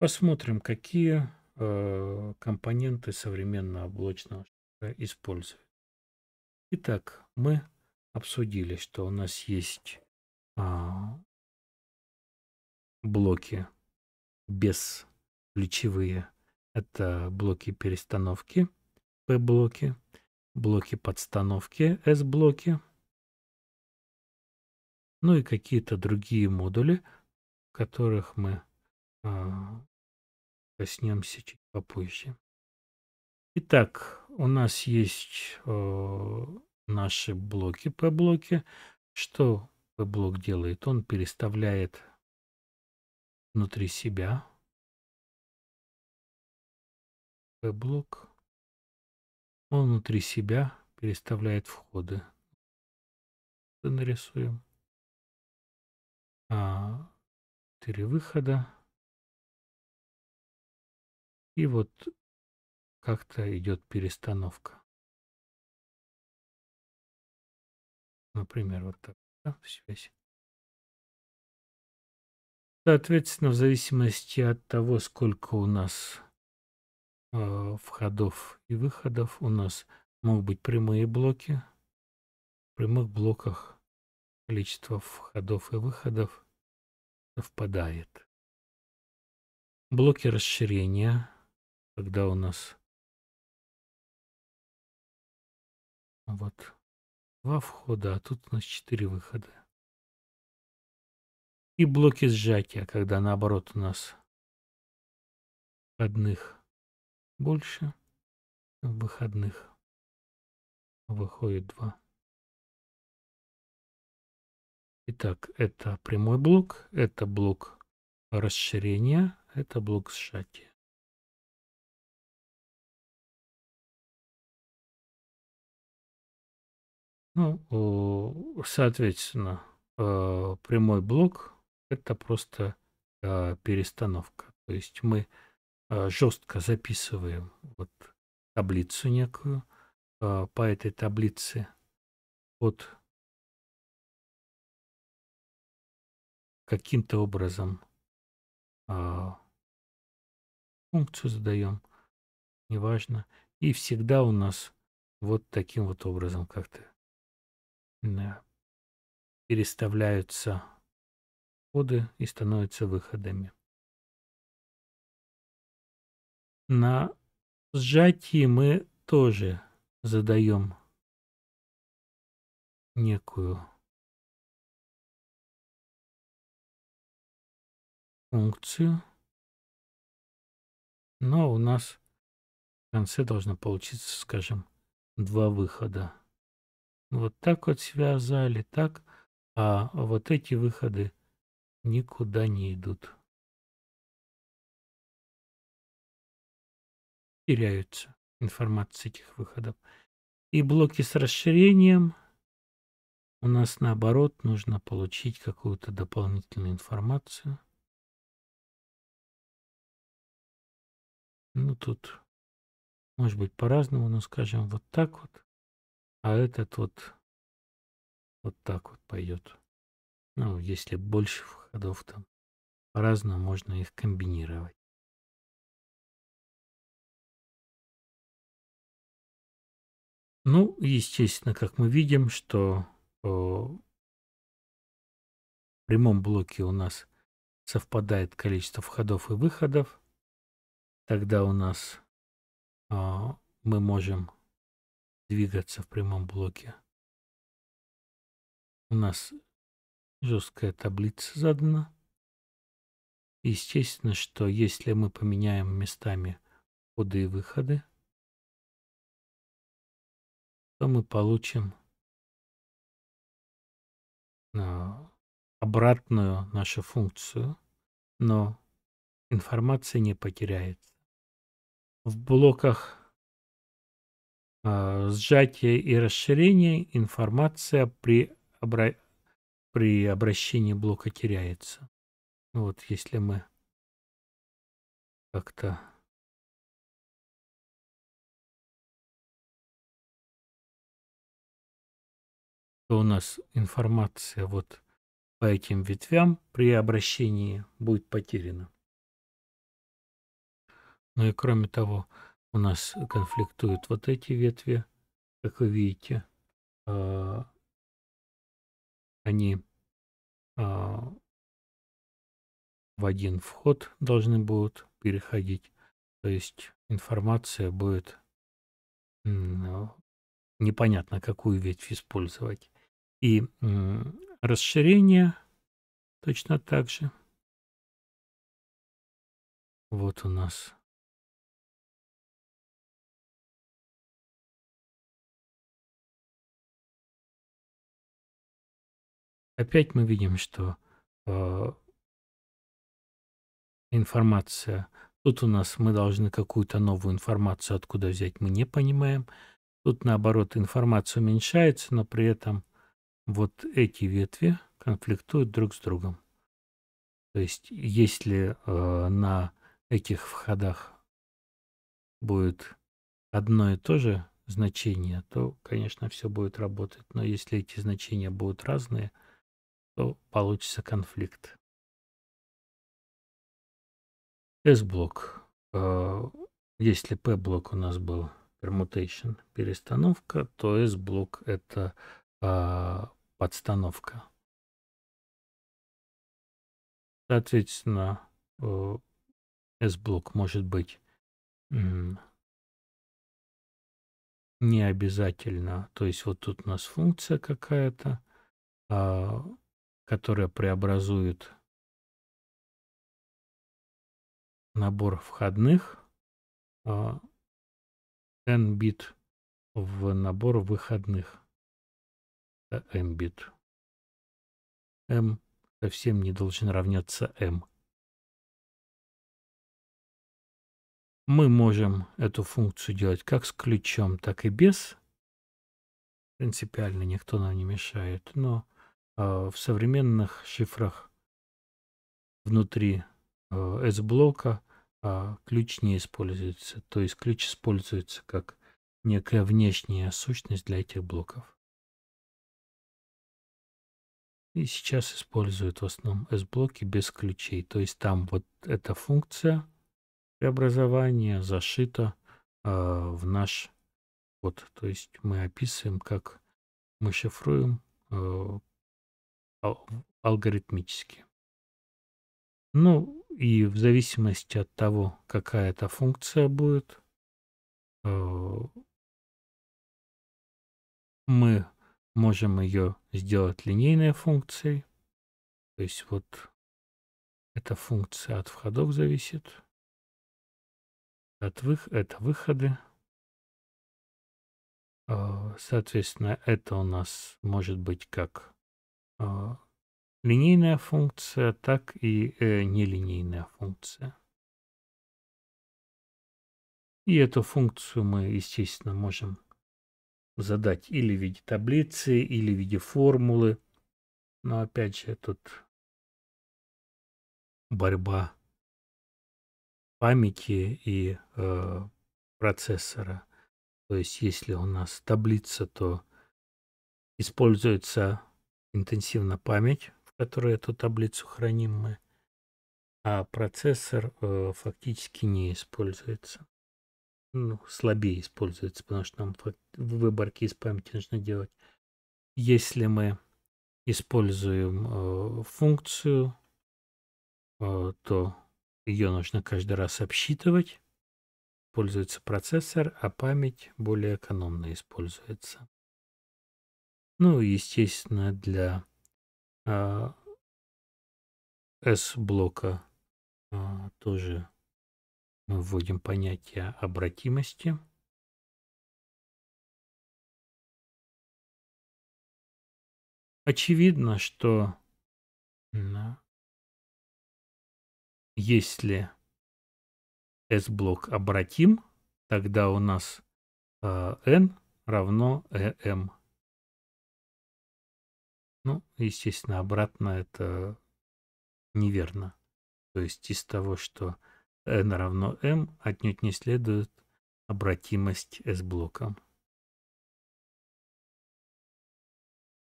Посмотрим, какие э, компоненты современного облачного используют. Итак, мы обсудили, что у нас есть э, блоки без ключевые это блоки перестановки, P-блоки, блоки подстановки, S-блоки, ну и какие-то другие модули, в которых мы а, коснемся чуть попозже. Итак, у нас есть э, наши блоки, P-блоки. Что P-блок делает? Он переставляет внутри себя блок. Он внутри себя переставляет входы. Нарисуем. А, 4 выхода. И вот как-то идет перестановка. Например, вот так. Да, связь. Соответственно, в зависимости от того, сколько у нас а, входов и выходов у нас могут быть прямые блоки. В прямых блоках количество входов и выходов совпадает. Блоки расширения, когда у нас вот два входа, а тут у нас четыре выхода. И блоки сжатия, когда наоборот у нас входных больше в выходных. Выходит 2. Итак, это прямой блок, это блок расширения, это блок сжатия. Ну, соответственно, э, прямой блок – это просто э, перестановка. То есть мы Э, жестко записываем вот таблицу некую. Э, по этой таблице вот каким-то образом э, функцию задаем, неважно. И всегда у нас вот таким вот образом как-то переставляются коды и становятся выходами. На сжатии мы тоже задаем некую функцию, но у нас в конце должно получиться, скажем, два выхода. Вот так вот связали, так, а вот эти выходы никуда не идут. теряются информации этих выходов. И блоки с расширением у нас наоборот нужно получить какую-то дополнительную информацию. Ну тут может быть по-разному, но скажем вот так вот, а этот вот вот так вот пойдет. Ну, если больше входов там, по-разному можно их комбинировать. Ну, естественно, как мы видим, что э, в прямом блоке у нас совпадает количество входов и выходов. Тогда у нас э, мы можем двигаться в прямом блоке. У нас жесткая таблица задана. Естественно, что если мы поменяем местами входы и выходы, то мы получим а, обратную нашу функцию, но информация не потеряется. В блоках а, сжатия и расширения информация при, обра... при обращении блока теряется. Вот если мы как-то то у нас информация вот по этим ветвям при обращении будет потеряна. Ну и кроме того, у нас конфликтуют вот эти ветви, как вы видите. А, они а, в один вход должны будут переходить. То есть информация будет непонятно, какую ветвь использовать и расширение точно так же. Вот у нас. Опять мы видим, что э, информация. Тут у нас мы должны какую-то новую информацию откуда взять, мы не понимаем. Тут наоборот информация уменьшается, но при этом вот эти ветви конфликтуют друг с другом. То есть, если э, на этих входах будет одно и то же значение, то, конечно, все будет работать. Но если эти значения будут разные, то получится конфликт. S-блок. Э, если P-блок у нас был permutation, перестановка, то S-блок это а, подстановка. Соответственно, э, S-блок может быть не обязательно. То есть вот тут у нас функция какая-то, а, которая преобразует набор входных а, n бит в набор выходных. Mbit. Эм M эм совсем не должен равняться M. Эм. Мы можем эту функцию делать как с ключом, так и без. Принципиально никто нам не мешает, но э, в современных шифрах внутри э, S-блока э, ключ не используется. То есть ключ используется как некая внешняя сущность для этих блоков. И сейчас используют в основном S-блоки без ключей. То есть там вот эта функция преобразования зашита э, в наш код. То есть мы описываем, как мы шифруем э, алгоритмически. Ну и в зависимости от того, какая эта функция будет, э, мы Можем ее сделать линейной функцией. То есть вот эта функция от входов зависит. От вых это выходы. А, соответственно, это у нас может быть как а, линейная функция, так и э, нелинейная функция. И эту функцию мы, естественно, можем задать или в виде таблицы, или в виде формулы. Но опять же, тут борьба памяти и э, процессора. То есть, если у нас таблица, то используется интенсивно память, в которой эту таблицу храним мы, а процессор э, фактически не используется ну, слабее используется, потому что нам выборки из памяти нужно делать. Если мы используем э, функцию, э, то ее нужно каждый раз обсчитывать. пользуется процессор, а память более экономно используется. Ну естественно, для э, S-блока э, тоже мы вводим понятие обратимости. Очевидно, что а, если S-блок обратим, тогда у нас а, N равно EM. Ну, естественно, обратно это неверно. То есть из того, что n э равно m отнюдь не следует обратимость S-блоком.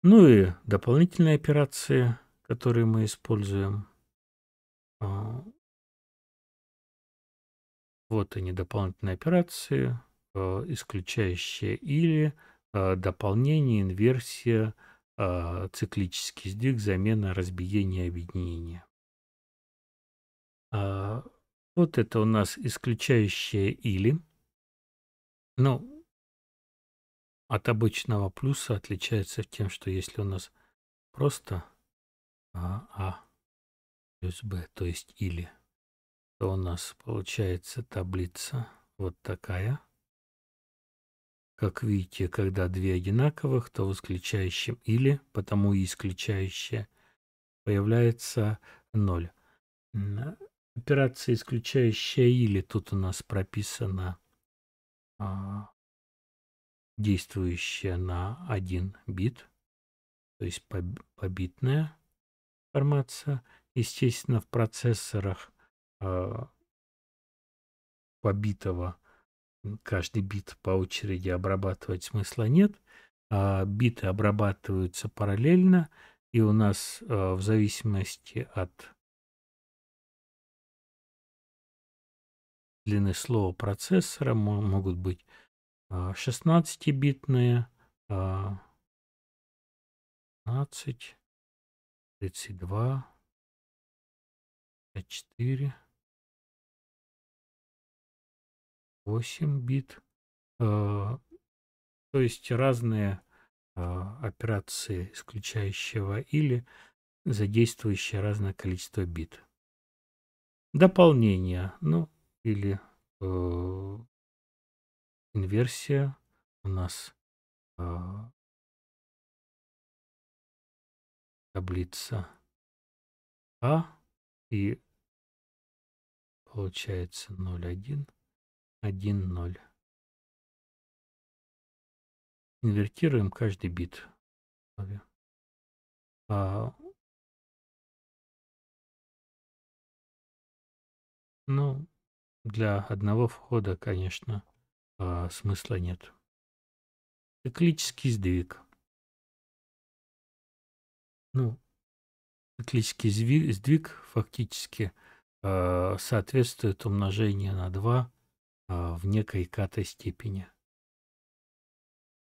Ну и дополнительные операции, которые мы используем. А, вот они, дополнительные операции, а, исключающие или а, дополнение, инверсия, циклический сдвиг, замена, разбиение, объединение. Вот это у нас исключающее «или». Ну, от обычного плюса отличается тем, что если у нас просто А А плюс Б, то есть «или», то у нас получается таблица вот такая. Как видите, когда две одинаковых, то в исключающем «или», потому и исключающее, появляется 0. Операция, исключающая или, тут у нас прописана а, действующая на один бит, то есть побитная информация. Естественно, в процессорах а, побитого каждый бит по очереди обрабатывать смысла нет. А, биты обрабатываются параллельно, и у нас а, в зависимости от длины слова процессора, могут быть 16-битные, 15, 32, 54, 8 бит. А, то есть разные а, операции исключающего или задействующие разное количество бит. Дополнение. Ну, или э, инверсия у нас э, таблица А и получается 0,1, 1, 0. Инвертируем каждый бит. А, ну, для одного входа, конечно, э, смысла нет. Циклический сдвиг. Ну, циклический сдвиг, фактически э, соответствует умножению на 2 э, а, в некой катой степени.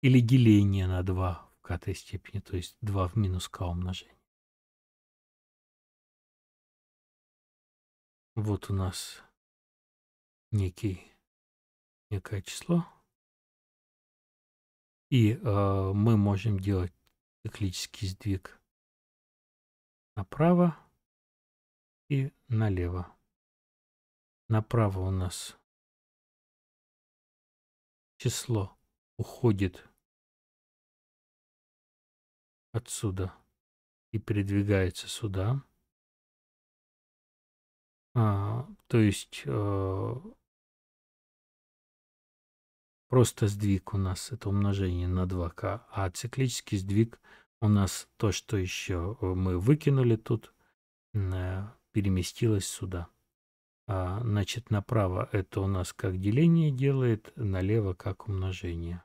Или деление на 2 в катой степени, то есть 2 в минус к умножение. Вот у нас некий, некое число. И э, мы можем делать циклический сдвиг направо и налево. Направо у нас число уходит отсюда и передвигается сюда. А, то есть э, Просто сдвиг у нас это умножение на 2К, а циклический сдвиг у нас то, что еще э, мы выкинули тут, э, переместилось сюда. А, значит, направо это у нас как деление делает, налево как умножение.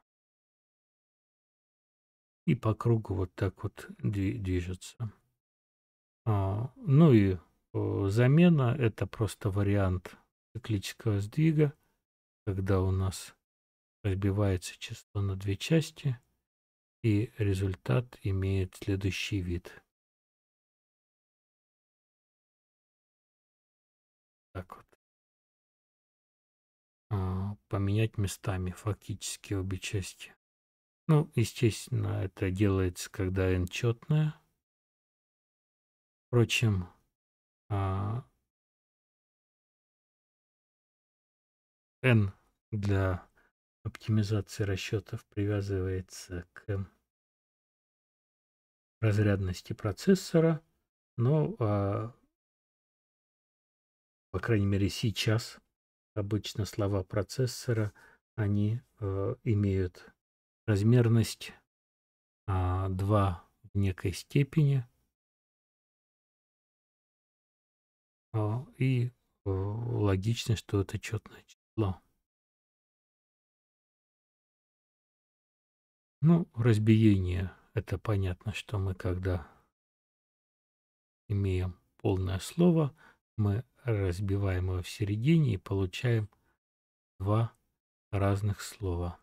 И по кругу вот так вот движется. А, ну и э, замена это просто вариант циклического сдвига, когда у нас разбивается число на две части, и результат имеет следующий вид. Так вот. А, поменять местами фактически обе части. Ну, естественно, это делается, когда n четная. Впрочем, а, n для Оптимизация расчетов привязывается к разрядности процессора, но, а, по крайней мере, сейчас обычно слова процессора, они а, имеют размерность а, 2 в некой степени. А, и э, логично, что это четное число. Ну, разбиение, это понятно, что мы когда имеем полное слово, мы разбиваем его в середине и получаем два разных слова.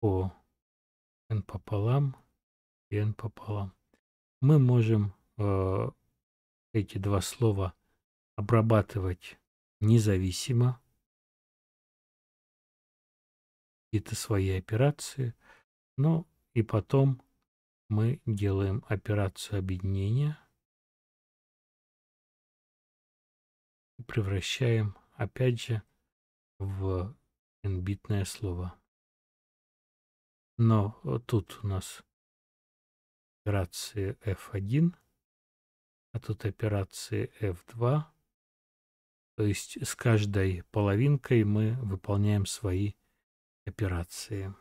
По n пополам и n пополам. Мы можем э, эти два слова обрабатывать независимо какие-то свои операции. Ну и потом мы делаем операцию объединения. И превращаем, опять же, в n-битное слово. Но тут у нас операции F1, а тут операции F2. То есть с каждой половинкой мы выполняем свои операции операции